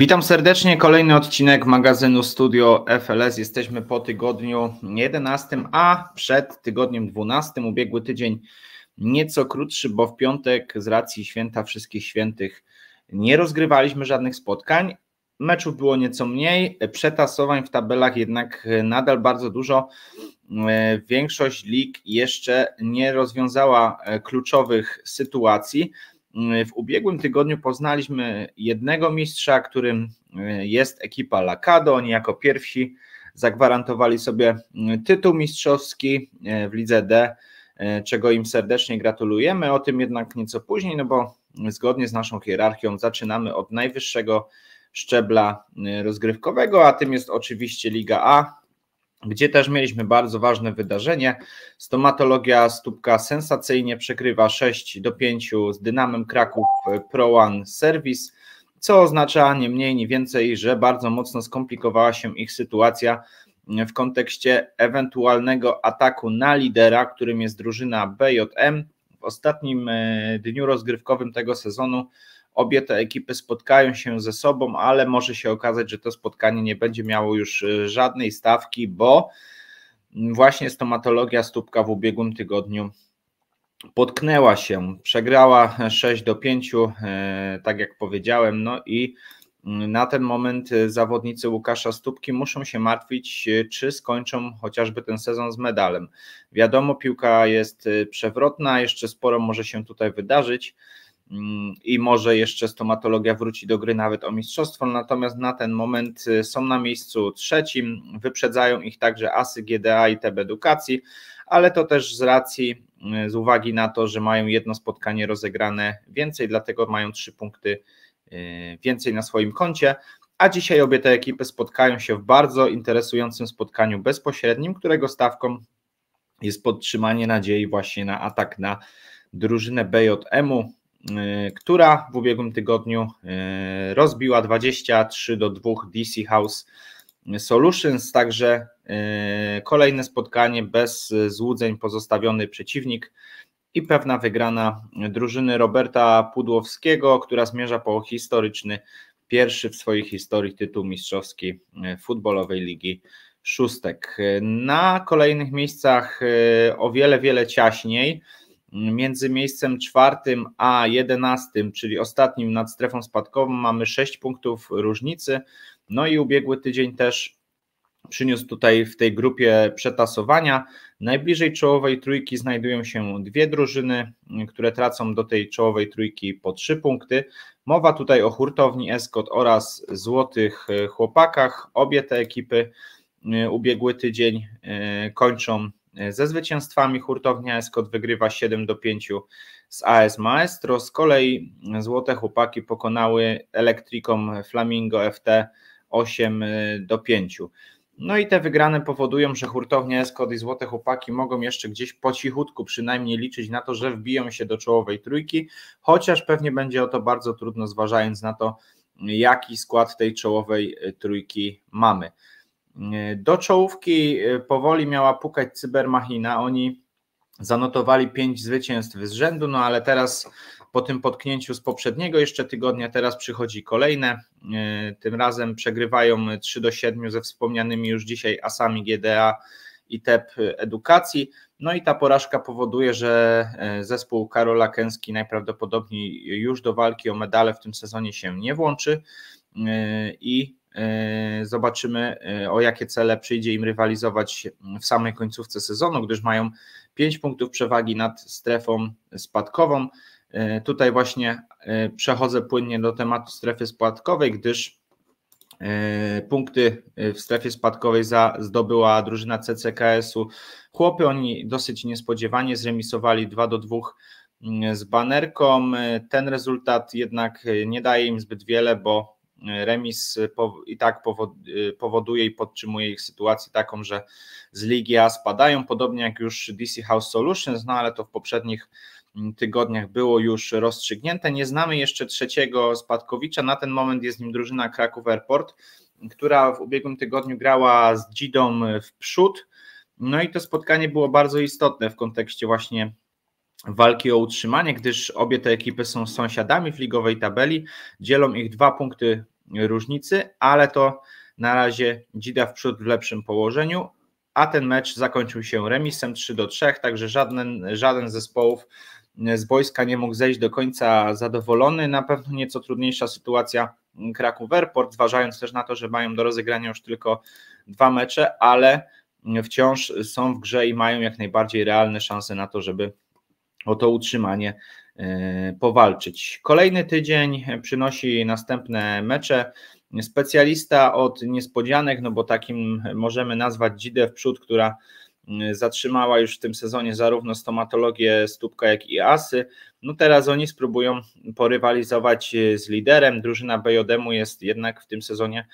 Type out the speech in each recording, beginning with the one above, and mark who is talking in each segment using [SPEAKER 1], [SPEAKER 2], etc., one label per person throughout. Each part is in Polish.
[SPEAKER 1] Witam serdecznie. Kolejny odcinek magazynu Studio FLS. Jesteśmy po tygodniu 11, a przed tygodniem 12. Ubiegły tydzień nieco krótszy, bo w piątek z racji święta wszystkich świętych nie rozgrywaliśmy żadnych spotkań. Meczów było nieco mniej, przetasowań w tabelach jednak nadal bardzo dużo. E, większość lig jeszcze nie rozwiązała e, kluczowych sytuacji. Mm, w ubiegłym tygodniu poznaliśmy jednego mistrza, którym y, jest ekipa Lakado. Oni jako pierwsi zagwarantowali sobie mm, tytuł mistrzowski y, w Lidze D, y, czego im serdecznie gratulujemy. O tym jednak nieco później, no bo zgodnie z naszą hierarchią zaczynamy od najwyższego szczebla rozgrywkowego, a tym jest oczywiście Liga A, gdzie też mieliśmy bardzo ważne wydarzenie. Stomatologia Stópka sensacyjnie przekrywa 6 do 5 z Dynamem Kraków Pro One Service, co oznacza nie mniej, nie więcej, że bardzo mocno skomplikowała się ich sytuacja w kontekście ewentualnego ataku na lidera, którym jest drużyna BJM. W ostatnim e, dniu rozgrywkowym tego sezonu obie te ekipy spotkają się ze sobą, ale może się okazać, że to spotkanie nie będzie miało już y, żadnej stawki, bo właśnie stomatologia stópka w ubiegłym tygodniu potknęła się, przegrała 6 do 5, y, tak jak powiedziałem, no i y, na ten moment zawodnicy Łukasza Stupki muszą się martwić, czy skończą chociażby ten sezon z medalem. Wiadomo, piłka jest przewrotna, jeszcze sporo może się tutaj wydarzyć, i może jeszcze stomatologia wróci do gry nawet o mistrzostwo, natomiast na ten moment y, są na miejscu trzecim, wyprzedzają ich także ASY, GDA i TB Edukacji, ale to też z racji, y, z uwagi na to, że mają jedno spotkanie rozegrane więcej, dlatego mają trzy punkty y, więcej na swoim koncie. A dzisiaj obie te ekipy spotkają się w bardzo interesującym spotkaniu bezpośrednim, którego stawką jest podtrzymanie nadziei właśnie na atak na drużynę BJM-u. Y, która w ubiegłym tygodniu y, rozbiła 23 do 2 DC House Solutions, także y, kolejne spotkanie bez złudzeń pozostawiony przeciwnik i pewna wygrana drużyny Roberta Pudłowskiego, która zmierza po historyczny pierwszy w swojej historii tytuł mistrzowski futbolowej ligi szóstek. Na kolejnych miejscach o wiele, wiele ciaśniej. Między miejscem czwartym a jedenastym, czyli ostatnim nad strefą spadkową, mamy 6 punktów różnicy. No i ubiegły tydzień też przyniósł tutaj w tej grupie przetasowania. Najbliżej czołowej trójki znajdują się dwie drużyny, które tracą do tej czołowej trójki po trzy punkty. Mowa tutaj o hurtowni Eskot oraz Złotych Chłopakach. Obie te ekipy y, ubiegły tydzień y, kończą E, ze zwycięstwami. Hurtownia Eskot wygrywa 7 do 5 z AS Maestro. Z kolei Złote Chłopaki pokonały Elektrikom Flamingo FT 8 e, do 5. No i te wygrane powodują, że hurtownia Eskod i Złote Chłopaki mogą jeszcze gdzieś po cichutku przynajmniej liczyć na to, że wbiją się do czołowej trójki, chociaż pewnie będzie o to bardzo trudno, zważając na to, jaki skład tej czołowej e, trójki mamy. E, do czołówki e, powoli miała pukać cybermachina. Oni zanotowali pięć zwycięstw z rzędu, no ale teraz po tym potknięciu z poprzedniego jeszcze tygodnia, teraz przychodzi kolejne. E, tym razem przegrywają 3 do 7 ze wspomnianymi już dzisiaj asami GDA i TEP edukacji. No i ta porażka powoduje, że zespół Karola Kęski najprawdopodobniej już do walki o medale w tym sezonie się nie włączy i E, zobaczymy, e, o jakie cele przyjdzie im rywalizować w samej końcówce sezonu, gdyż mają 5 punktów przewagi nad strefą spadkową. E, tutaj właśnie przechodzę płynnie do tematu strefy spadkowej, gdyż punkty w strefie spadkowej za, zdobyła drużyna CCKS-u. Chłopy oni dosyć niespodziewanie zremisowali 2 do 2 mm, z banerką. Ten rezultat jednak nie daje im zbyt wiele, bo remis i tak powoduje i podtrzymuje ich sytuację taką, że z Ligi A spadają, podobnie jak już DC House Solutions, no ale to w poprzednich mm, tygodniach było już rozstrzygnięte. Nie znamy jeszcze trzeciego spadkowicza, na ten moment jest nim drużyna Kraków Airport, która w ubiegłym tygodniu grała z Gidą w przód, no i to spotkanie było bardzo istotne w kontekście właśnie walki o utrzymanie, gdyż obie te ekipy są sąsiadami w ligowej tabeli, dzielą ich dwa punkty różnicy, ale to na razie Dzida w przód w lepszym położeniu, a ten mecz zakończył się remisem 3 do 3, także żaden, żaden z zespołów z boiska nie mógł zejść do końca zadowolony. Na pewno nieco trudniejsza sytuacja Kraków Airport, zważając też na to, że mają do rozegrania już tylko dwa mecze, ale wciąż są w grze i mają jak najbardziej realne szanse na to, żeby o to utrzymanie E, powalczyć. Kolejny tydzień przynosi następne mecze. Specjalista od niespodzianek, no bo takim możemy nazwać Dzidę w przód, która e, zatrzymała już w tym sezonie zarówno stomatologię Stupka, jak i Asy. No teraz oni spróbują porywalizować e, z liderem. Drużyna BJM jest jednak w tym sezonie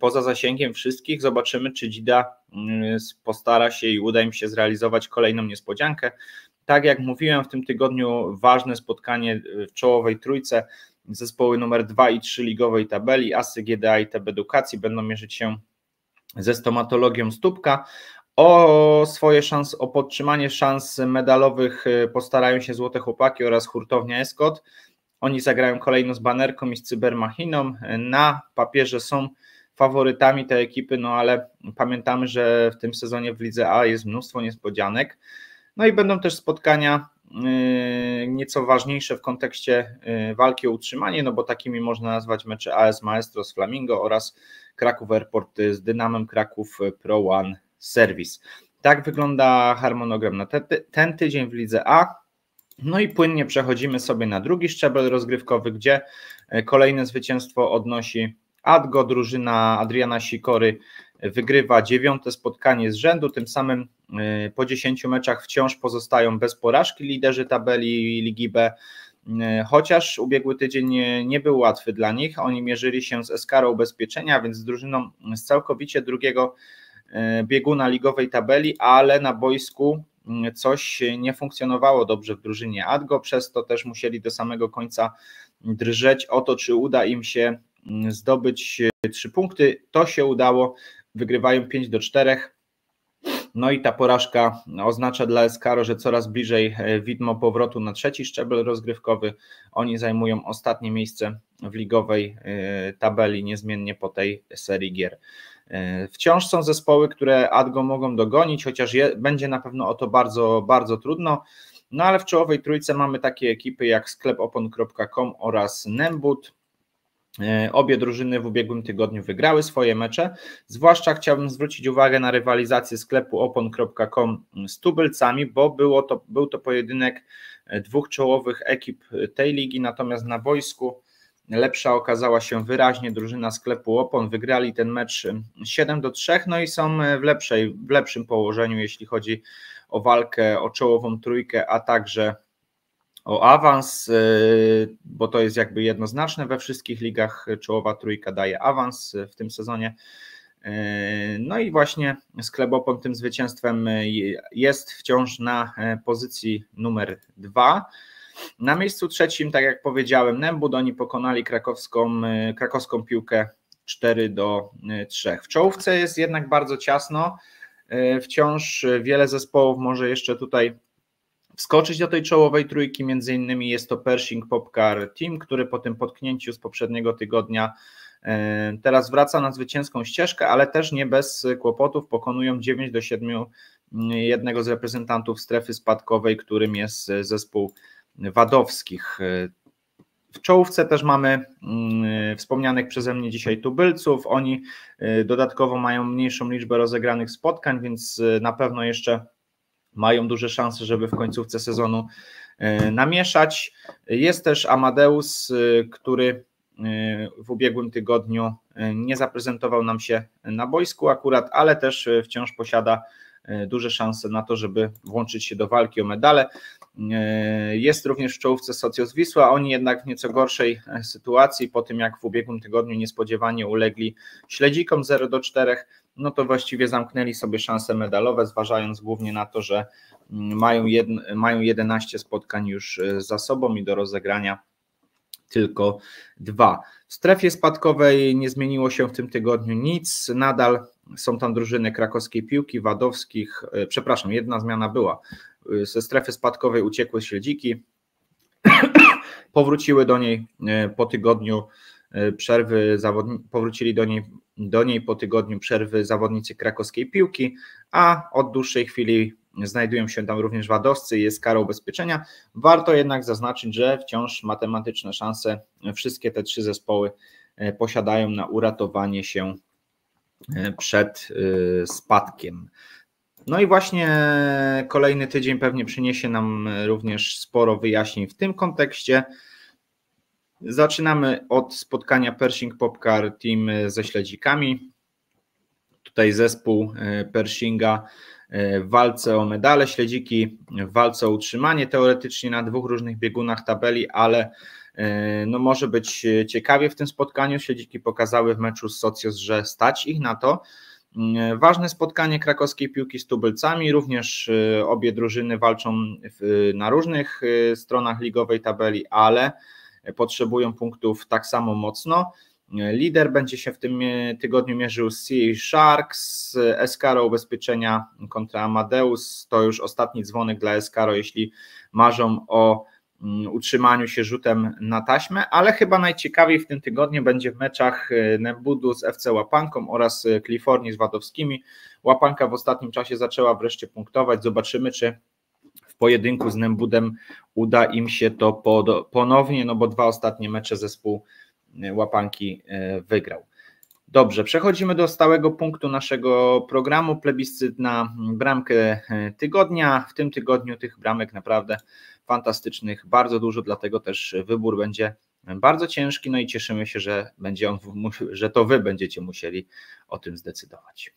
[SPEAKER 1] poza zasięgiem wszystkich. Zobaczymy, czy Dzida postara się i uda im się zrealizować kolejną niespodziankę. Tak jak mówiłem, w tym tygodniu ważne spotkanie w czołowej trójce zespoły numer 2 i 3 ligowej tabeli, ASY, GDA i TB Edukacji będą mierzyć się ze stomatologią Stupka. O swoje szanse, o podtrzymanie szans medalowych y, postarają się Złote Chłopaki oraz hurtownia Eskot. Oni zagrają kolejno z Banerką i z Cybermachiną. Na papierze są faworytami te ekipy, no ale pamiętamy, że w tym sezonie w Lidze A jest mnóstwo niespodzianek. No i będą też spotkania y, nieco ważniejsze w kontekście y, walki o utrzymanie, no bo takimi można nazwać mecze AS Maestro z Flamingo oraz Kraków Airport z Dynamem Kraków Pro One Service. Tak wygląda harmonogram na te, ten tydzień w Lidze A. No i płynnie przechodzimy sobie na drugi szczebel rozgrywkowy, gdzie y, kolejne zwycięstwo odnosi Adgo, drużyna Adriana Sikory wygrywa dziewiąte spotkanie z rzędu, tym samym y, po 10 meczach wciąż pozostają bez porażki liderzy tabeli Ligi B. Y, chociaż ubiegły tydzień nie był łatwy dla nich, oni mierzyli się z Eskarą Ubezpieczenia, więc z drużyną z całkowicie drugiego y, bieguna ligowej tabeli, ale na boisku coś nie funkcjonowało dobrze w drużynie Adgo, przez to też musieli do samego końca drżeć o to, czy uda im się zdobyć trzy punkty. To się udało, wygrywają 5 do 4. No i ta porażka oznacza dla Escaro, że coraz bliżej e, widmo powrotu na trzeci szczebel rozgrywkowy. Oni zajmują ostatnie miejsce w ligowej e, tabeli niezmiennie po tej serii gier. E, wciąż są zespoły, które Adgo mogą dogonić, chociaż je, będzie na pewno o to bardzo, bardzo trudno. No ale w czołowej trójce mamy takie ekipy jak sklepopon.com oraz Nembut. E, obie drużyny w ubiegłym tygodniu wygrały swoje mecze. Zwłaszcza chciałbym zwrócić uwagę na rywalizację sklepu opon.com z tubylcami, bo było to, był to pojedynek e, dwóch czołowych ekip tej ligi, natomiast na wojsku lepsza okazała się wyraźnie drużyna sklepu opon. Wygrali ten mecz 7 e, do 3, no i są w, lepszej, w lepszym położeniu, jeśli chodzi o walkę o czołową trójkę, a także o awans, e, bo to jest jakby jednoznaczne we wszystkich ligach. Czołowa trójka daje awans e, w tym sezonie. E, no i właśnie Sklebopon tym zwycięstwem jest wciąż na pozycji numer dwa. Na miejscu trzecim, tak jak powiedziałem, Nembud, oni pokonali krakowską, krakowską piłkę 4 do 3. W czołówce jest jednak bardzo ciasno. Wciąż wiele zespołów może jeszcze tutaj wskoczyć do tej czołowej trójki. Między innymi jest to Pershing Popcar Team, który po tym potknięciu z poprzedniego tygodnia e, teraz wraca na zwycięską ścieżkę, ale też nie bez kłopotów pokonują 9 do 7 mm, jednego z reprezentantów strefy spadkowej, którym jest e, zespół Wadowskich. E, w czołówce też mamy mm, wspomnianych przeze mnie dzisiaj tubylców. Oni dodatkowo mają mniejszą liczbę rozegranych spotkań, więc na pewno jeszcze mają duże szanse, żeby w końcówce sezonu e, namieszać. Jest też Amadeus, e, który e, w ubiegłym tygodniu nie zaprezentował nam się na boisku akurat, ale też wciąż posiada duże szanse na to, żeby włączyć się do walki o medale. Jest również w czołówce Socjus Wisła, oni jednak w nieco gorszej sytuacji po tym jak w ubiegłym tygodniu niespodziewanie ulegli śledzikom 0 do 4 no to właściwie zamknęli sobie szanse medalowe, zważając głównie na to, że mm, mają, mają 11 spotkań już y, za sobą i do rozegrania tylko dwa. W strefie spadkowej nie zmieniło się w tym tygodniu nic. Nadal są tam drużyny krakowskiej piłki, wadowskich, y, przepraszam, jedna zmiana była. Y, ze strefy spadkowej uciekły śledziki, powróciły do niej po tygodniu E, przerwy zawodni- powrócili do niej, do niej po tygodniu przerwy zawodnicy krakowskiej piłki, a od dłuższej chwili znajdują się tam również wadowcy, jest kara ubezpieczenia. Warto jednak zaznaczyć, że wciąż matematyczne szanse wszystkie te trzy zespoły e, posiadają na uratowanie się e, przed spadkiem. No i właśnie kolejny tydzień pewnie przyniesie nam również sporo wyjaśnień w tym kontekście. Zaczynamy od spotkania Pershing Popcar Team ze śledzikami. Tutaj zespół e, Pershinga e, w walce o medale, śledziki w walce o utrzymanie teoretycznie na dwóch różnych biegunach tabeli, ale e, no może być ciekawie w tym spotkaniu. Śledziki pokazały w meczu z Socjus, że stać ich na to. Mm, ważne spotkanie krakowskiej piłki z tubylcami. Również obie drużyny walczą na różnych stronach ligowej tabeli, ale potrzebują punktów tak samo mocno. Lider będzie się w tym e, tygodniu mierzył z CA Sharks, Eskaro Ubezpieczenia kontra Amadeus. To już ostatni dzwonek dla Eskaro, jeśli marzą o mm, utrzymaniu się rzutem na taśmę, ale chyba najciekawiej w tym tygodniu będzie w meczach e, Nembudu z FC Łapanką oraz e, Klifornii z Wadowskimi. Łapanka w ostatnim czasie zaczęła wreszcie punktować. Zobaczymy, czy pojedynku z Nembudem uda im się to ponownie, no bo dwa ostatnie mecze zespół e, łapanki e, wygrał. Dobrze, przechodzimy do stałego punktu naszego programu, plebiscyt na mm, bramkę e, tygodnia. W tym tygodniu tych bramek naprawdę fantastycznych bardzo dużo, dlatego też wybór będzie bardzo ciężki, no i cieszymy się, że, będzie on, że to Wy będziecie musieli o tym zdecydować.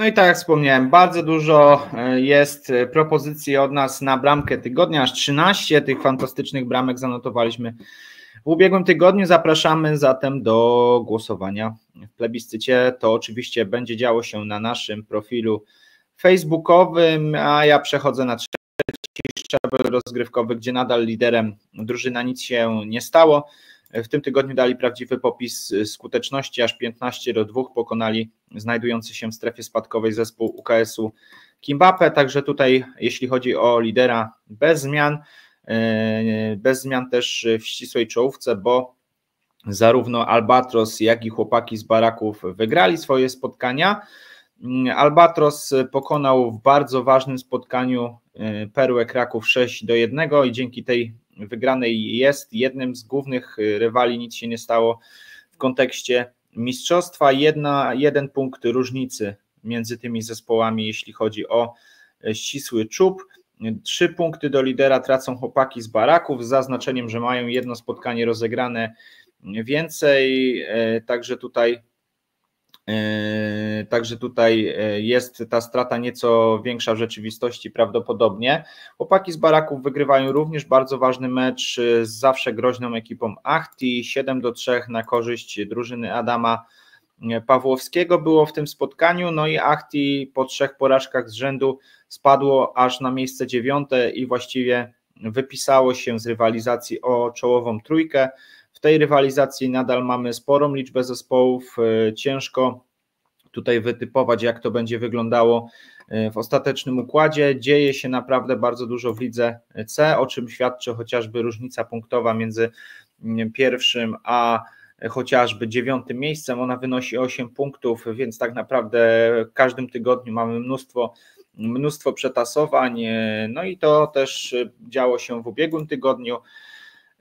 [SPEAKER 1] No i tak jak wspomniałem, bardzo dużo e, jest e, propozycji od nas na bramkę tygodnia, aż 13 tych fantastycznych bramek zanotowaliśmy w ubiegłym tygodniu. Zapraszamy zatem do głosowania w plebiscycie. To oczywiście będzie działo się na naszym profilu facebookowym, a ja przechodzę na trzeci szczebel rozgrywkowy, gdzie nadal liderem drużyna nic się nie stało. W tym tygodniu dali prawdziwy popis y, skuteczności, aż 15 do 2 pokonali znajdujący się w strefie spadkowej zespół UKS-u Kimbape. Także tutaj, jeśli chodzi o lidera, bez zmian, y, bez zmian też w ścisłej czołówce, bo zarówno Albatros, jak i chłopaki z baraków wygrali swoje spotkania. Y, Albatros pokonał w bardzo ważnym spotkaniu Perłę Kraków 6 do 1 i dzięki tej wygranej jest jednym z głównych y, rywali, nic się nie stało w kontekście mistrzostwa. Jedna, jeden punkt różnicy między tymi zespołami, jeśli chodzi o e, ścisły czub. Trzy punkty do lidera tracą chłopaki z baraków, z zaznaczeniem, że mają jedno spotkanie rozegrane więcej. E, także tutaj Yy, także tutaj yy, jest ta strata nieco większa w rzeczywistości prawdopodobnie. Chłopaki z Baraków wygrywają również bardzo ważny mecz yy, z zawsze groźną ekipą Achti. 7 do 3 na korzyść drużyny Adama Pawłowskiego było w tym spotkaniu. No i Achti po trzech porażkach z rzędu spadło aż na miejsce dziewiąte i właściwie wypisało się z rywalizacji o czołową trójkę. W tej rywalizacji nadal mamy sporą liczbę zespołów. E, ciężko tutaj wytypować, jak to będzie wyglądało e, w ostatecznym układzie. Dzieje się naprawdę bardzo dużo w lidze C, o czym świadczy chociażby różnica punktowa między pierwszym a e, chociażby dziewiątym miejscem. Ona wynosi 8 punktów, więc tak naprawdę w każdym tygodniu mamy mnóstwo mnóstwo przetasowań, no i to też działo się w ubiegłym tygodniu.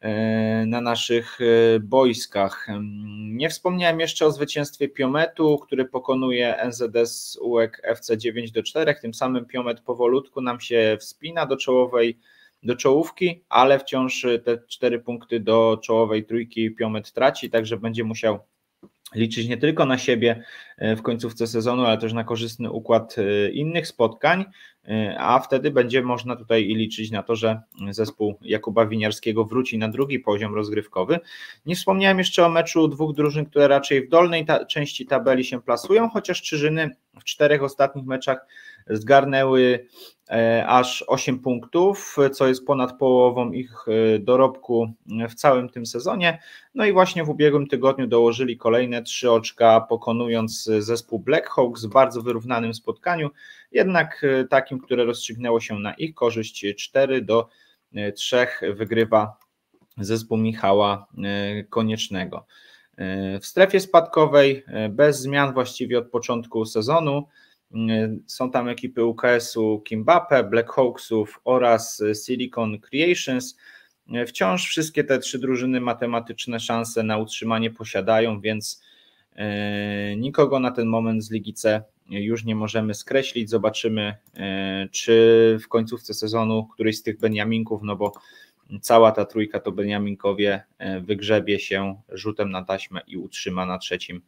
[SPEAKER 1] E, na naszych e, boiskach. Mm, nie wspomniałem jeszcze o zwycięstwie Piometu, który pokonuje NZS UEK FC 9 do 4. Tym samym Piomet powolutku nam się wspina do czołowej do czołówki, ale wciąż te cztery punkty do czołowej trójki Piomet traci, także będzie musiał liczyć nie tylko na siebie e, w końcówce sezonu, ale też na korzystny układ e, innych spotkań, e, a wtedy będzie można tutaj i liczyć na to, że zespół Jakuba Winiarskiego wróci na drugi poziom rozgrywkowy. Nie wspomniałem jeszcze o meczu dwóch drużyn, które raczej w dolnej ta części tabeli się plasują, chociaż Czyżyny w czterech ostatnich meczach zgarnęły e, aż 8 punktów, co jest ponad połową ich e, dorobku w całym tym sezonie. No i właśnie w ubiegłym tygodniu dołożyli kolejne trzy oczka, pokonując zespół Blackhawks w bardzo wyrównanym spotkaniu, jednak e, takim, które rozstrzygnęło się na ich korzyść 4 do 3 wygrywa zespół Michała Koniecznego. W strefie spadkowej bez zmian właściwie od początku sezonu Y, są tam ekipy UKS-u Kimbape, Black Hawksów oraz y, Silicon Creations. Y, wciąż wszystkie te trzy drużyny matematyczne szanse na utrzymanie posiadają, więc nikogo na ten moment z Ligi C już nie możemy skreślić. Zobaczymy, czy w końcówce sezonu któryś z tych Beniaminków, no bo cała ta trójka to Beniaminkowie, wygrzebie się rzutem na taśmę i utrzyma na trzecim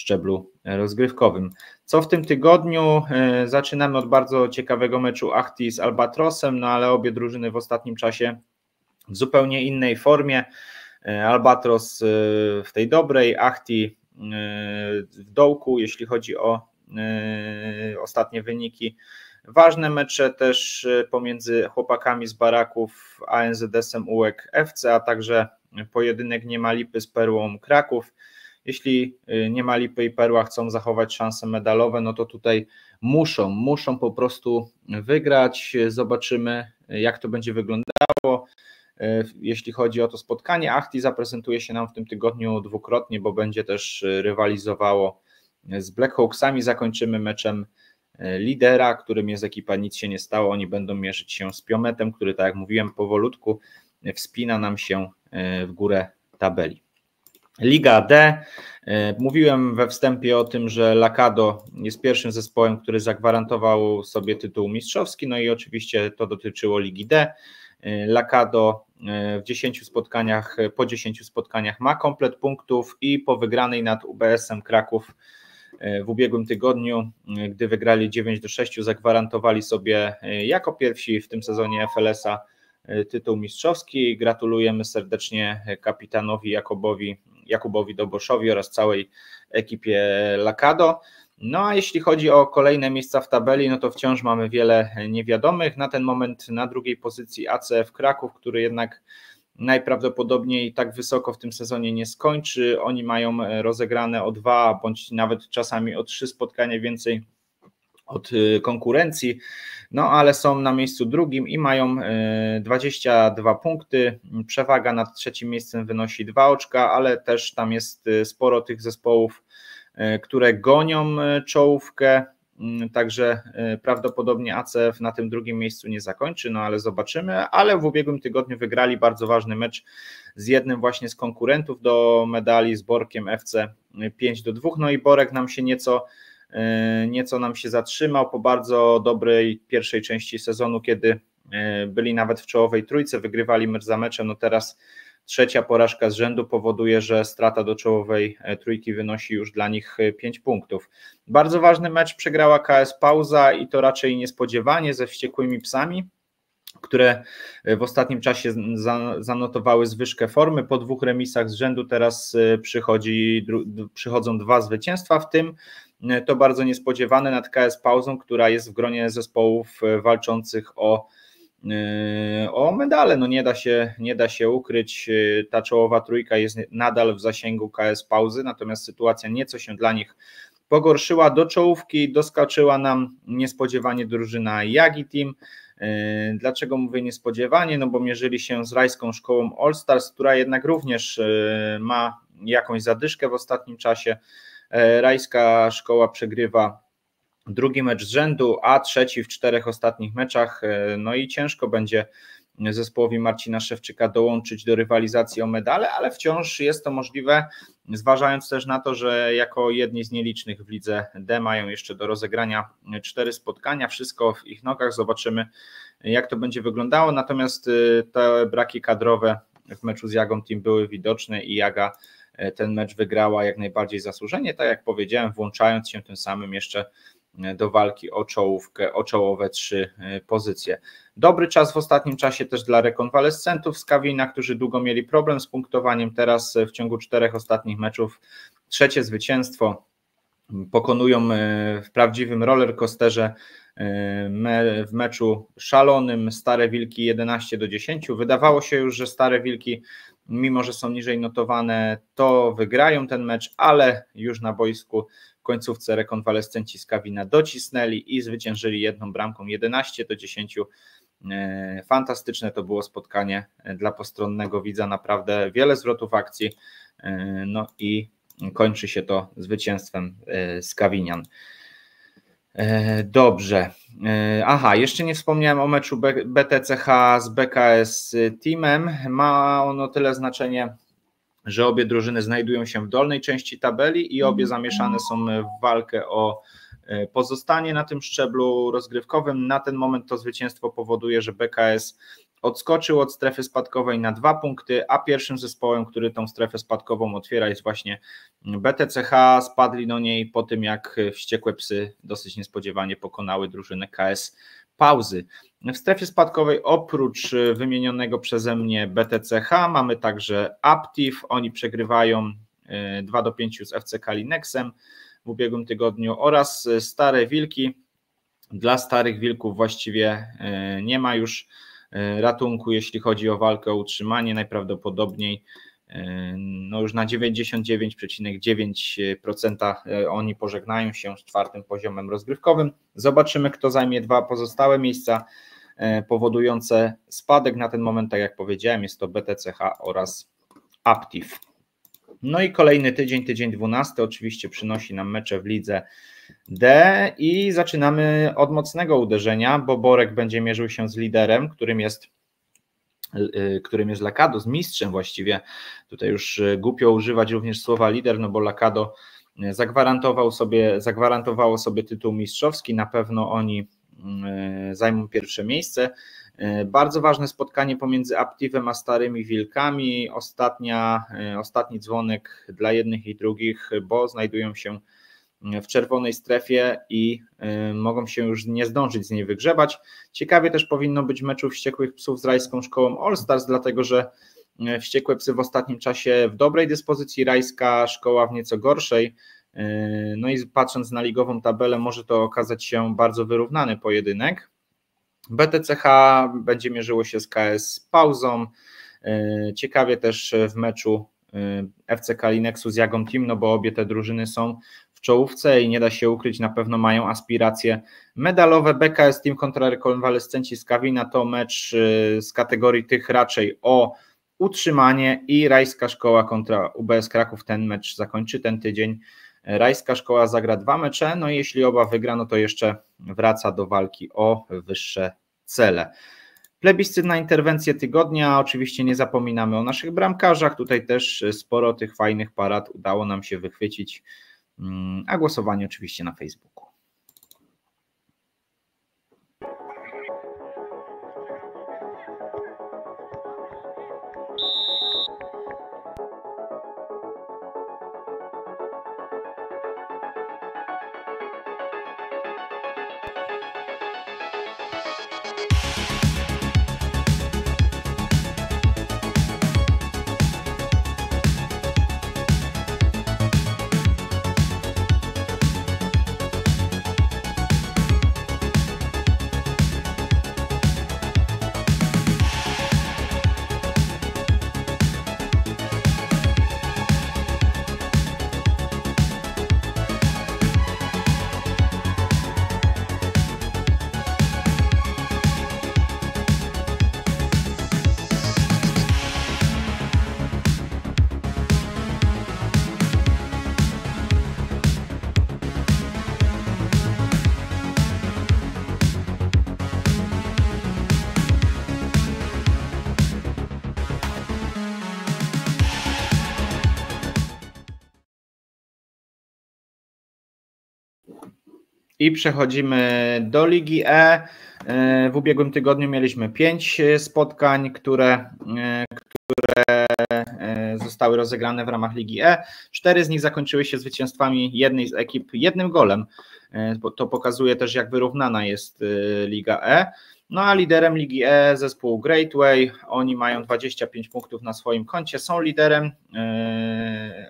[SPEAKER 1] szczeblu e, rozgrywkowym. Co w tym tygodniu? E, zaczynamy od bardzo ciekawego meczu Achti z Albatrosem, no ale obie drużyny w ostatnim czasie w zupełnie innej formie. E, Albatros w tej dobrej, Achti w dołku, jeśli chodzi o ostatnie wyniki. Ważne mecze też pomiędzy chłopakami z baraków ANZS-em UEK FC, a także pojedynek Niemalipy z Perłą Kraków. Jeśli y, nie ma lipy i perła, chcą zachować szanse medalowe, no to tutaj muszą, muszą po prostu wygrać. Zobaczymy, jak to będzie wyglądało. Y, jeśli chodzi o to spotkanie, Achti zaprezentuje się nam w tym tygodniu dwukrotnie, bo będzie też y, rywalizowało z Blackhawksami. Zakończymy meczem lidera, którym jest ekipa Nic się nie stało. Oni będą mierzyć się z Piometem, który, tak jak mówiłem, powolutku wspina nam się w górę tabeli. Liga D. E, mówiłem we wstępie o tym, że Lakado jest pierwszym zespołem, który zagwarantował sobie tytuł mistrzowski, no i oczywiście to dotyczyło Ligi D. E, Lakado e, w 10 spotkaniach, po 10 spotkaniach ma komplet punktów i po wygranej nad UBS-em Kraków w ubiegłym tygodniu, gdy wygrali 9 do 6, zagwarantowali sobie jako pierwsi w tym sezonie FLS-a tytuł mistrzowski. Gratulujemy serdecznie kapitanowi Jakobowi Jakubowi Doboszowi oraz całej ekipie Lakado. No a jeśli chodzi o kolejne miejsca w tabeli, no to wciąż mamy wiele niewiadomych. Na ten moment na drugiej pozycji ACF Kraków, który jednak najprawdopodobniej tak wysoko w tym sezonie nie skończy. Oni mają rozegrane o dwa bądź nawet czasami o trzy spotkania więcej od y, konkurencji, no ale są na miejscu drugim i mają 22 y, punkty. Przewaga nad trzecim miejscem wynosi dwa oczka, ale też tam jest y, sporo tych zespołów, które gonią czołówkę. Mm, także prawdopodobnie ACF na tym drugim miejscu nie zakończy, no ale zobaczymy. Ale w ubiegłym tygodniu wygrali bardzo ważny mecz z jednym właśnie z konkurentów do medali z Borkiem FC 5 do 2. No i Borek nam się nieco E, nieco nam się zatrzymał po bardzo dobrej pierwszej części sezonu, kiedy e, byli nawet w czołowej trójce, wygrywali mecz za meczem, no teraz trzecia porażka z rzędu powoduje, że strata do czołowej e, trójki wynosi już dla nich 5 punktów. Bardzo ważny mecz przegrała KS Pauza i to raczej niespodziewanie ze wściekłymi psami które e, w ostatnim czasie zanotowały zwyżkę formy. Po dwóch remisach z rzędu teraz e, przychodzi, przychodzą dwa zwycięstwa, w tym e, to bardzo niespodziewane nad KS Pauzą, która jest w gronie zespołów walczących o, o medale. No nie, da się, nie da się ukryć, ta czołowa trójka jest nadal w zasięgu KS Pauzy, natomiast sytuacja nieco się dla nich pogorszyła. Do czołówki doskoczyła nam niespodziewanie drużyna Jagi Team, Yy, dlaczego mówię niespodziewanie? No bo mierzyli się z rajską szkołą All Stars, która jednak również yy, ma jakąś zadyszkę w ostatnim czasie. Yy, rajska szkoła przegrywa drugi mecz z rzędu, a trzeci w czterech ostatnich meczach. No i ciężko będzie zespołowi Marcina Szewczyka dołączyć do rywalizacji o medale, ale wciąż jest to możliwe, zważając też na to, że jako jedni z nielicznych w lidze D mają jeszcze do rozegrania cztery spotkania, wszystko w ich nogach, zobaczymy jak to będzie wyglądało, natomiast y, te braki kadrowe w meczu z Jagą Team były widoczne i Jaga y, ten mecz wygrała jak najbardziej zasłużenie, tak jak powiedziałem, włączając się tym samym jeszcze do walki o czołówkę, o czołowe trzy e, pozycje. Dobry czas w ostatnim czasie też dla rekonwalescentów z Kawina, którzy długo mieli problem z punktowaniem. Teraz e, w ciągu czterech ostatnich meczów trzecie zwycięstwo. Pokonują e, w prawdziwym rollercoasterze w meczu szalonym Stare Wilki 11 do 10. Wydawało się już, że Stare Wilki mimo że są niżej notowane, to wygrają ten mecz, ale już na boisku w końcówce rekonwalescenci z Kawina docisnęli i zwyciężyli jedną bramką 11 do 10. E, fantastyczne to było spotkanie e, dla postronnego widza, naprawdę wiele zwrotów akcji. E, no i kończy się to zwycięstwem Skawinian. E, dobrze. E, aha, jeszcze nie wspomniałem o meczu BTCH z BKS y, Teamem. Ma ono tyle znaczenie, że obie drużyny znajdują się w dolnej części tabeli i obie mhm. zamieszane są w walkę o e, pozostanie na tym szczeblu rozgrywkowym. Na ten moment to zwycięstwo powoduje, że BKS odskoczył od strefy spadkowej na dwa punkty, a pierwszym zespołem, który tą strefę spadkową otwiera jest właśnie BTCH. Spadli do niej po tym, jak wściekłe psy dosyć niespodziewanie pokonały drużynę KS pauzy. W strefie spadkowej oprócz wymienionego przeze mnie BTCH mamy także Aptiv, oni przegrywają 2 y, do 5 z FC Kalinexem w ubiegłym tygodniu oraz Stare Wilki. Dla Starych Wilków właściwie y, nie ma już E, ratunku, jeśli chodzi o walkę o utrzymanie, najprawdopodobniej e, no już na 99,9% e, oni pożegnają się z czwartym poziomem rozgrywkowym. Zobaczymy, kto zajmie dwa pozostałe miejsca powodujące spadek. Na ten moment, tak jak powiedziałem, jest to BTCH oraz Aptiv. No i kolejny tydzień, tydzień 12, oczywiście przynosi nam mecze w lidze D i zaczynamy od mocnego uderzenia, bo Borek będzie mierzył się z liderem, którym jest y, y, którym jest Lakado, z mistrzem właściwie. Tutaj już y, głupio używać również słowa lider, no bo Lakado zagwarantował sobie, zagwarantowało sobie tytuł mistrzowski, na pewno oni zajmą pierwsze miejsce. Bardzo ważne spotkanie pomiędzy Aptivem a Starymi Wilkami. Ostatnia, ostatni dzwonek dla jednych i drugich, bo znajdują się w czerwonej strefie i y, mogą się już nie zdążyć z niej wygrzebać. Ciekawie też powinno być meczów wściekłych psów z Rajską Szkołą All Stars, dlatego że y, wściekłe psy w ostatnim czasie w dobrej dyspozycji, Rajska Szkoła w nieco gorszej. Y, no i patrząc na ligową tabelę, może to okazać się bardzo wyrównany pojedynek. BTCH będzie mierzyło się z KS pauzą. Ciekawie też w meczu FC Kalinexu z Jagą Team, no bo obie te drużyny są czołówce i nie da się ukryć, na pewno mają aspiracje medalowe. BKS Team kontra rekonwalescenci z Kawina to mecz y, z kategorii tych raczej o utrzymanie i Rajska Szkoła kontra UBS Kraków ten mecz zakończy ten tydzień. Rajska Szkoła zagra dwa mecze, no i jeśli oba wygra, no to jeszcze wraca do walki o wyższe cele. Plebiscyt na interwencję tygodnia. Oczywiście nie zapominamy o naszych bramkarzach. Tutaj też y, sporo tych fajnych parad udało nam się wychwycić Mm, a głosowanie oczywiście na Facebooku. I przechodzimy do Ligi e. e. W ubiegłym tygodniu mieliśmy pięć e, spotkań, które, e, które zostały rozegrane w ramach Ligi E. Cztery z nich zakończyły się zwycięstwami jednej z ekip jednym golem. To pokazuje też, jak wyrównana jest Liga E. No a liderem Ligi E zespół Greatway, oni mają 25 punktów na swoim koncie, są liderem, yy,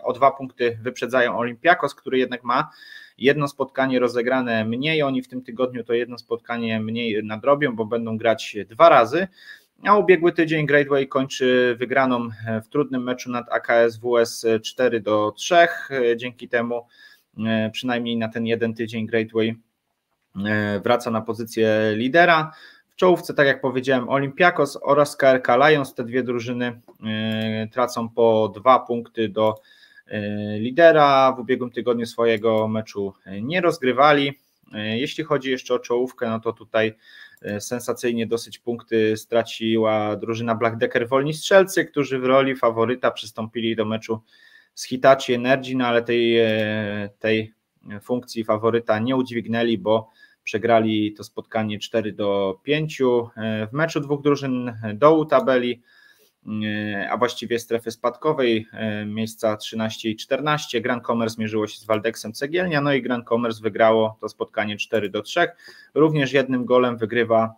[SPEAKER 1] o dwa punkty wyprzedzają Olympiakos, który jednak ma jedno spotkanie rozegrane mniej, oni w tym tygodniu to jedno spotkanie mniej nadrobią, bo będą grać dwa razy, a ubiegły tydzień Greatway kończy wygraną w trudnym meczu nad AKS WS 4 do 3, dzięki temu yy, przynajmniej na ten jeden tydzień Greatway yy, wraca na pozycję lidera czołówce, tak jak powiedziałem, Olympiakos oraz KRK Lions. Te dwie drużyny e, tracą po dwa punkty do e, lidera. W ubiegłym tygodniu swojego meczu e, nie rozgrywali. Jeśli chodzi jeszcze o czołówkę, no to tutaj sensacyjnie dosyć punkty straciła drużyna Black Decker Wolni Strzelcy, którzy w roli faworyta przystąpili do meczu z Hitachi Energy, no ale tej, tej funkcji faworyta nie udźwignęli, bo Przegrali to spotkanie 4 do 5. E, w meczu dwóch drużyn dołu tabeli, e, a właściwie strefy spadkowej, e, miejsca 13 i 14. Grand Commerce mierzyło się z Waldeksem Cegielnia, no i Grand Commerce wygrało to spotkanie 4 do 3. Również jednym golem wygrywa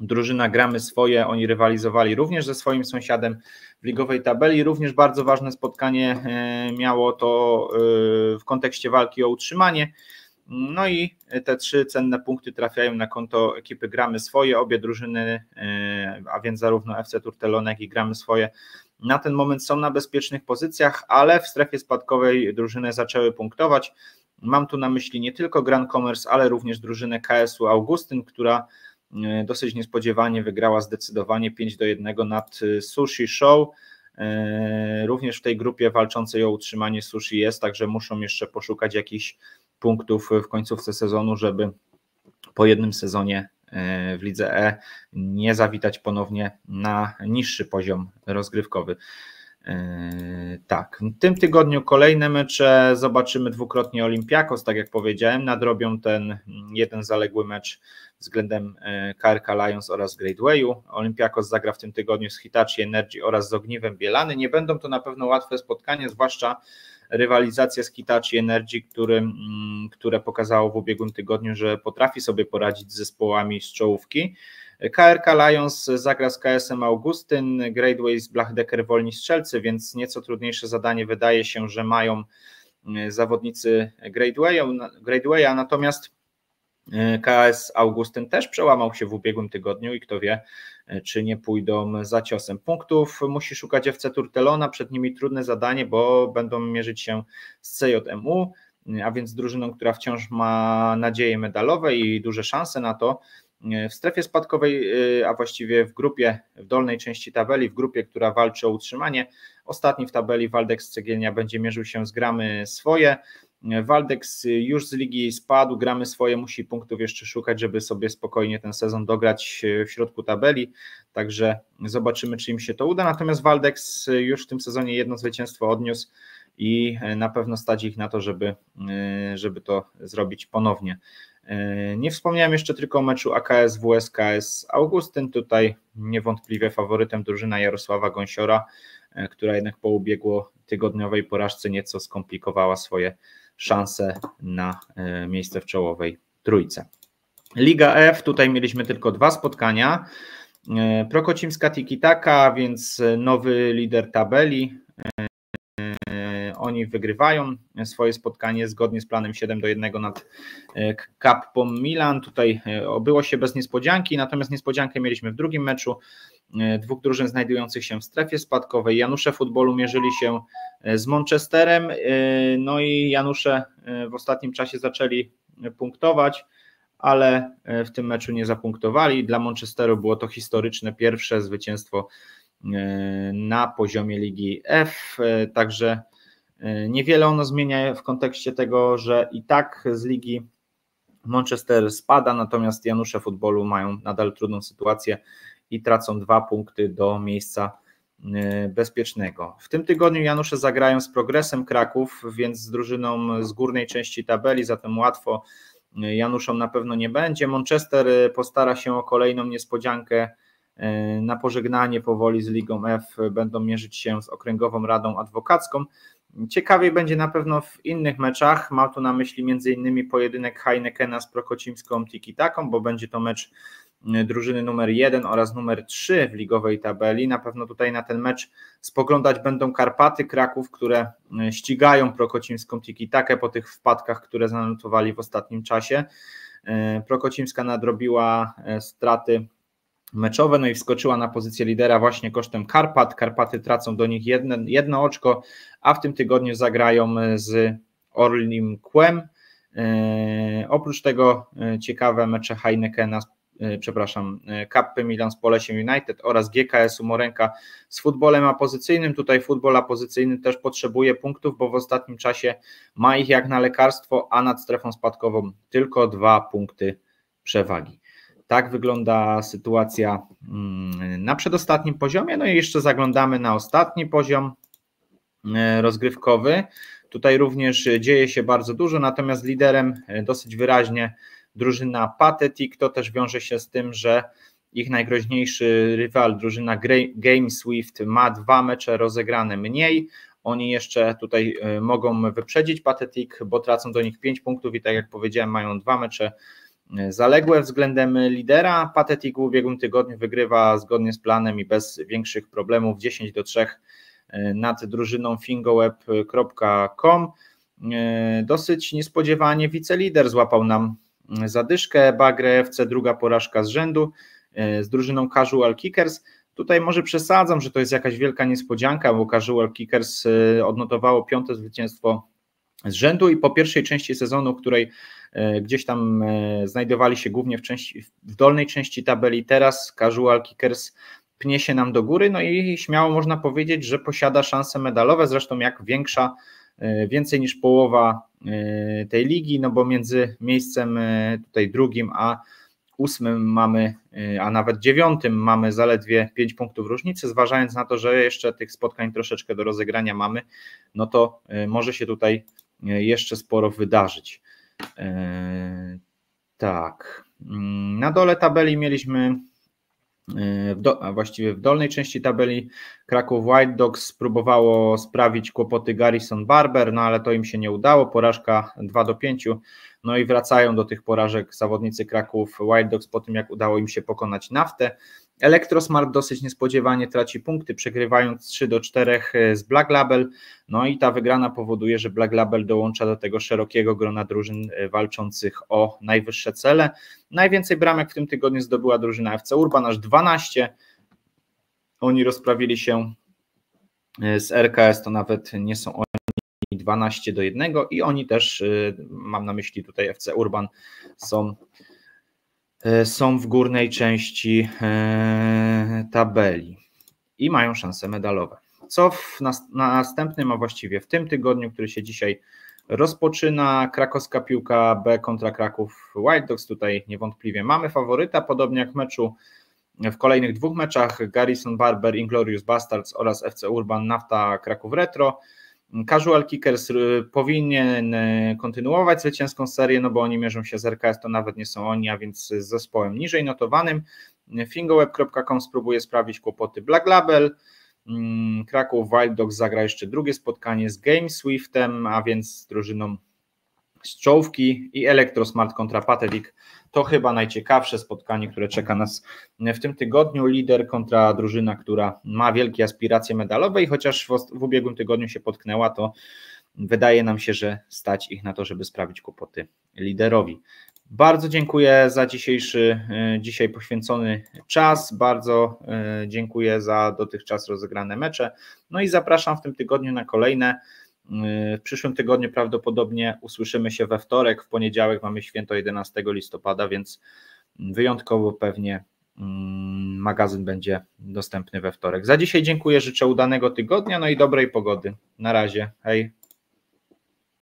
[SPEAKER 1] drużyna Gramy Swoje, oni rywalizowali również ze swoim sąsiadem w ligowej tabeli. Również bardzo ważne spotkanie miało to w kontekście walki o utrzymanie. No i te trzy cenne punkty trafiają na konto ekipy Gramy Swoje, obie drużyny, e, a więc zarówno FC Turtelone, jak i Gramy Swoje na ten moment są na bezpiecznych pozycjach, ale w strefie spadkowej drużyny zaczęły punktować. Mam tu na myśli nie tylko Grand Commerce, ale również drużynę KS-u Augustyn, która e, dosyć niespodziewanie wygrała zdecydowanie 5 do 1 nad e, Sushi Show. Również w tej grupie walczącej o utrzymanie sushi jest, także muszą jeszcze poszukać jakichś punktów w końcówce sezonu, żeby po jednym sezonie e, w Lidze E nie zawitać ponownie na niższy poziom rozgrywkowy. E, tak, w tym tygodniu kolejne mecze zobaczymy dwukrotnie Olimpiakos, tak jak powiedziałem, nadrobią ten jeden zaległy mecz względem KRK e, Lions oraz Great Wayu. Olimpiakos zagra w tym tygodniu z Hitachi Energy oraz z Ogniwem Bielany. Nie będą to na pewno łatwe spotkania, zwłaszcza rywalizacja z Hitachi Energy, który, mm, które pokazało w ubiegłym tygodniu, że potrafi sobie poradzić z zespołami z czołówki. KRK Lions zagra z KSM Augustyn, z Blachdecker Wolni Strzelcy, więc nieco trudniejsze zadanie wydaje się, że mają mm, zawodnicy Gradewaya, Gradewaya natomiast KS Augustyn też przełamał się w ubiegłym tygodniu i kto wie, czy nie pójdą za ciosem. Punktów musi szukać FC Turtelona, przed nimi trudne zadanie, bo będą mierzyć się z CJMU, a więc drużyną, która wciąż ma nadzieje medalowe i duże szanse na to. W strefie spadkowej, a właściwie w grupie, w dolnej części tabeli, w grupie, która walczy o utrzymanie, ostatni w tabeli Waldek z Cegielnia będzie mierzył się z gramy swoje. Waldex już z ligi spadł, gramy swoje, musi punktów jeszcze szukać, żeby sobie spokojnie ten sezon dograć e, w środku tabeli. Także zobaczymy, czy im się to uda. Natomiast Waldex już w tym sezonie jedno zwycięstwo odniósł i e, na pewno stać ich na to, żeby, e, żeby to zrobić ponownie. Nie wspomniałem jeszcze tylko o meczu AKS WSKS Augustyn. Tutaj niewątpliwie faworytem drużyna Jarosława Gąsiora. E, która jednak po ubiegło tygodniowej porażce nieco skomplikowała swoje szanse na e, miejsce w czołowej trójce. Liga F, tutaj mieliśmy tylko dwa spotkania. E, Prokocimska Tikitaka, więc nowy lider tabeli, oni wygrywają swoje spotkanie zgodnie z planem 7 do 1 nad Capo e, Milan. Tutaj e, obyło się bez niespodzianki, natomiast niespodziankę mieliśmy w drugim meczu e, dwóch drużyn znajdujących się w strefie spadkowej. Janusze futbolu mierzyli się z Manchesterem, no i Janusze w ostatnim czasie zaczęli punktować ale w tym meczu nie zapunktowali. Dla Manchesteru było to historyczne pierwsze zwycięstwo na poziomie Ligi F, także Niewiele ono zmienia w kontekście tego, że i tak z ligi Manchester spada, natomiast Janusze futbolu mają nadal trudną sytuację i tracą dwa punkty do miejsca y, bezpiecznego. W tym tygodniu Janusze zagrają z Progresem Kraków, więc z drużyną z górnej części tabeli, zatem łatwo y, Januszom na pewno nie będzie. Manchester y, postara się o kolejną niespodziankę na pożegnanie powoli z Ligą F. Będą mierzyć się z Okręgową Radą Adwokacką. Ciekawiej będzie na pewno w innych meczach. Mam tu na myśli m.in. pojedynek Heinekena z Prokocimską Tiki-Taką, bo będzie to mecz y, drużyny numer 1 oraz numer 3 w ligowej tabeli. Na pewno tutaj na ten mecz spoglądać będą Karpaty Kraków, które y, ścigają Prokocimską Tiki-Takę po tych wpadkach, które zanotowali w ostatnim czasie. Y, Prokocimska nadrobiła straty meczowe, no i wskoczyła na pozycję lidera właśnie kosztem Karpat. Karpaty tracą do nich jedne, jedno oczko, a w tym tygodniu zagrają e, z Orlim Kłem. E, oprócz tego e, ciekawe mecze Heinekena, yy, przepraszam, Kappy Milan z Polesiem United oraz GKS-u Morenka z futbolem apozycyjnym. Tutaj futbol apozycyjny też potrzebuje punktów, bo w ostatnim czasie ma ich jak na lekarstwo, a nad strefą spadkową tylko dwa punkty przewagi. Tak wygląda sytuacja mm, na przedostatnim poziomie. No i jeszcze zaglądamy na ostatni poziom e, rozgrywkowy. Tutaj również dzieje się bardzo dużo, natomiast liderem e, dosyć wyraźnie drużyna Pathetic. To też wiąże się z tym, że ich najgroźniejszy rywal, drużyna Game Swift, ma dwa mecze rozegrane mniej. Oni jeszcze tutaj e, mogą wyprzedzić Pathetic, bo tracą do nich pięć punktów i tak jak powiedziałem, mają dwa mecze zaległe względem lidera. Patetic w ubiegłym tygodniu wygrywa zgodnie z planem i bez większych problemów 10 do 3 e, nad drużyną fingoweb.com. E, dosyć niespodziewanie wicelider złapał nam zadyszkę, Bagre FC druga porażka z rzędu e, z drużyną Casual Kickers. Tutaj może przesadzam, że to jest jakaś wielka niespodzianka, bo Casual Kickers odnotowało piąte zwycięstwo z rzędu i po pierwszej części sezonu, której E, gdzieś tam e, znajdowali się głównie w, części, w dolnej części tabeli. Teraz Casual Kickers pnie się nam do góry, no i śmiało można powiedzieć, że posiada szanse medalowe, zresztą jak większa, e, więcej niż połowa tej ligi, no bo między miejscem tutaj drugim a ósmym mamy, a nawet dziewiątym mamy zaledwie pięć punktów różnicy, zważając na to, że jeszcze tych spotkań troszeczkę do rozegrania mamy, no to może się tutaj jeszcze sporo wydarzyć. E, tak. Mm, na dole tabeli mieliśmy, e, do, a właściwie w dolnej części tabeli, Kraków White Dogs spróbowało sprawić kłopoty Garrison Barber, no ale to im się nie udało. Porażka 2 do 5. No i wracają do tych porażek zawodnicy Kraków White Dogs po tym, jak udało im się pokonać naftę. Elektrosmart dosyć niespodziewanie traci punkty, przegrywając 3 do 4 e, z Black Label. No i ta wygrana powoduje, że Black Label dołącza do tego szerokiego grona drużyn e, walczących o najwyższe cele. Najwięcej bramek w tym tygodniu zdobyła drużyna FC Urban, aż 12. Oni rozprawili się e, z RKS, to nawet nie są oni 12 do 1 i oni też, mam na myśli tutaj FC Urban, są E, są w górnej części e, tabeli i mają szanse medalowe. Co w następnym, a właściwie w tym tygodniu, który się dzisiaj rozpoczyna, krakowska piłka B kontra Kraków White Dogs. Tutaj niewątpliwie mamy faworyta, podobnie jak w meczu w kolejnych dwóch meczach Garrison Barber, Inglorious Bastards oraz FC Urban Nafta Kraków Retro. Casual Kickers y, powinien y, kontynuować zwycięską serię, no bo oni mierzą się z RKS, to nawet nie są oni, a więc z zespołem niżej notowanym. Fingoweb.com spróbuje sprawić kłopoty Black Label. Mm, Kraków Wild Dogs zagra jeszcze drugie spotkanie z Game Swiftem, a więc z drużyną z czołówki i Elektrosmart kontra Patelik. To chyba najciekawsze spotkanie, które czeka nas w tym tygodniu. Lider kontra drużyna, która ma wielkie aspiracje medalowe i chociaż w, ubiegłym tygodniu się potknęła, to wydaje nam się, że stać ich na to, żeby sprawić kłopoty liderowi. Bardzo dziękuję za dzisiejszy, e, dzisiaj poświęcony czas. Bardzo e, dziękuję za dotychczas rozegrane mecze. No i zapraszam w tym tygodniu na kolejne. Y, w przyszłym tygodniu prawdopodobnie usłyszymy się we wtorek, w poniedziałek mamy święto 11 listopada, więc wyjątkowo pewnie mm, magazyn będzie dostępny we wtorek. Za dzisiaj dziękuję, życzę udanego tygodnia, no i dobrej pogody. Na razie, hej.